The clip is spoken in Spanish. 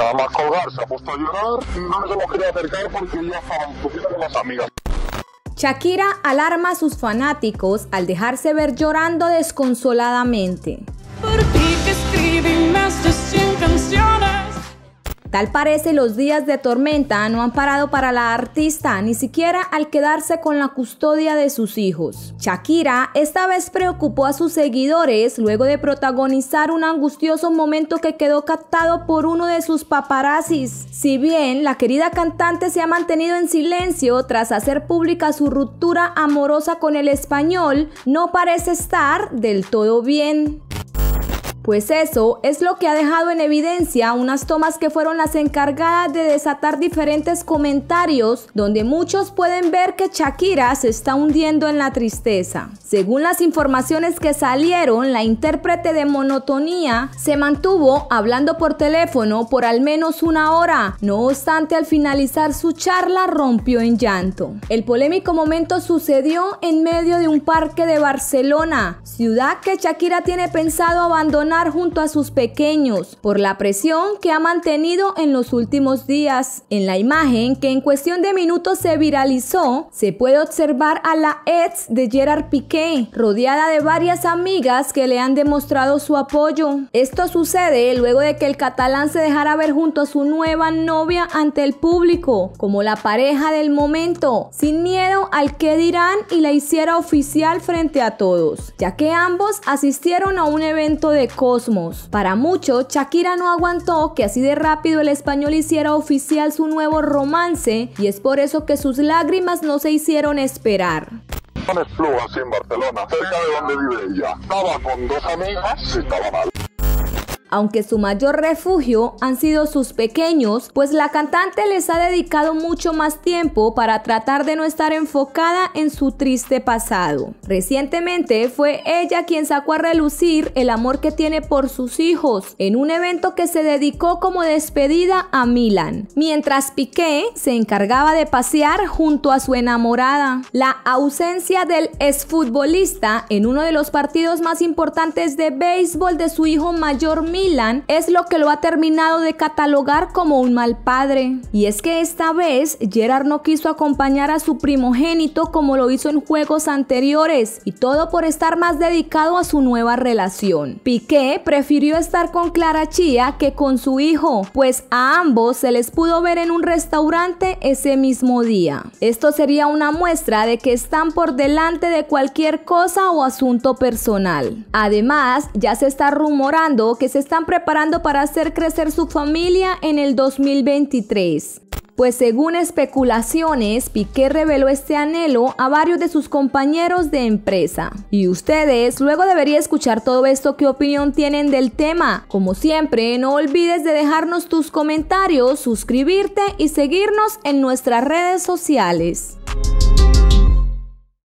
Nada más colgar, se ha puesto a llorar y no se lo quería acercar porque ya estaba un con las amigas. Shakira alarma a sus fanáticos al dejarse ver llorando desconsoladamente. ¿Por qué? Tal parece los días de tormenta no han parado para la artista, ni siquiera al quedarse con la custodia de sus hijos. Shakira esta vez preocupó a sus seguidores luego de protagonizar un angustioso momento que quedó captado por uno de sus paparazzis. Si bien la querida cantante se ha mantenido en silencio tras hacer pública su ruptura amorosa con el español, no parece estar del todo bien pues eso es lo que ha dejado en evidencia unas tomas que fueron las encargadas de desatar diferentes comentarios donde muchos pueden ver que Shakira se está hundiendo en la tristeza. Según las informaciones que salieron, la intérprete de Monotonía se mantuvo hablando por teléfono por al menos una hora, no obstante al finalizar su charla rompió en llanto. El polémico momento sucedió en medio de un parque de Barcelona, ciudad que Shakira tiene pensado abandonar junto a sus pequeños por la presión que ha mantenido en los últimos días. En la imagen que en cuestión de minutos se viralizó, se puede observar a la ex de Gerard Piqué, rodeada de varias amigas que le han demostrado su apoyo. Esto sucede luego de que el catalán se dejara ver junto a su nueva novia ante el público, como la pareja del momento, sin miedo al que dirán y la hiciera oficial frente a todos, ya que ambos asistieron a un evento de para muchos, Shakira no aguantó que así de rápido el español hiciera oficial su nuevo romance y es por eso que sus lágrimas no se hicieron esperar. Barcelona, Estaba con estaba aunque su mayor refugio han sido sus pequeños, pues la cantante les ha dedicado mucho más tiempo para tratar de no estar enfocada en su triste pasado. Recientemente fue ella quien sacó a relucir el amor que tiene por sus hijos en un evento que se dedicó como despedida a Milan, mientras Piqué se encargaba de pasear junto a su enamorada. La ausencia del exfutbolista en uno de los partidos más importantes de béisbol de su hijo mayor es lo que lo ha terminado de catalogar como un mal padre. Y es que esta vez Gerard no quiso acompañar a su primogénito como lo hizo en juegos anteriores y todo por estar más dedicado a su nueva relación. Piqué prefirió estar con Clara Chia que con su hijo, pues a ambos se les pudo ver en un restaurante ese mismo día. Esto sería una muestra de que están por delante de cualquier cosa o asunto personal. Además, ya se está rumorando que se están preparando para hacer crecer su familia en el 2023. Pues según especulaciones, Piqué reveló este anhelo a varios de sus compañeros de empresa. Y ustedes luego debería escuchar todo esto qué opinión tienen del tema. Como siempre, no olvides de dejarnos tus comentarios, suscribirte y seguirnos en nuestras redes sociales.